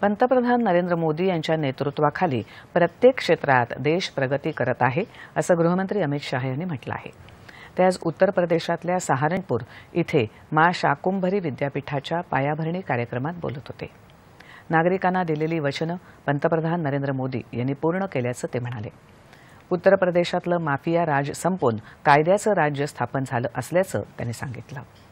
पंतप्रधान नरेंद्र मोदी यांच्या नेतृत्वाखाली प्रत्येक क्षेत्रात देश प्रगती करत आहे असं गृहमंत्री अमित शाह यांनी म्हटलं आहे ते आज उत्तर प्रदेशातल्या सहारणपूर इथे मा शाकुंभरी विद्यापीठाच्या पायाभरणी कार्यक्रमात बोलत होते नागरिकांना दिलेली वचनं पंतप्रधान नरेंद्र मोदी यांनी पूर्ण केल्याचं ते म्हणाले उत्तर प्रदेशातलं माफिया राज संपून कायद्याचं राज्य स्थापन झालं असल्याचं त्यांनी सांगितलं